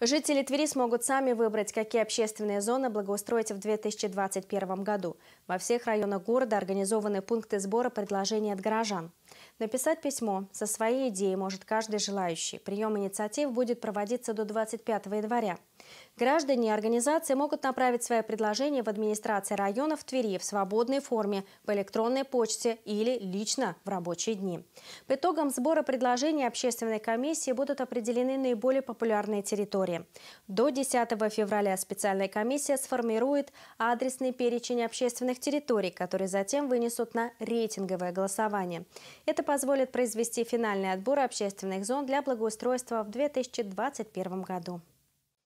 Жители Твери смогут сами выбрать, какие общественные зоны благоустроить в 2021 году. Во всех районах города организованы пункты сбора предложений от горожан. Написать письмо со своей идеей может каждый желающий. Прием инициатив будет проводиться до 25 января. Граждане и организации могут направить свои предложения в администрации района в Твери в свободной форме, по электронной почте или лично в рабочие дни. По итогам сбора предложений общественной комиссии будут определены наиболее популярные территории территории. До 10 февраля специальная комиссия сформирует адресный перечень общественных территорий, которые затем вынесут на рейтинговое голосование. Это позволит произвести финальный отбор общественных зон для благоустройства в 2021 году.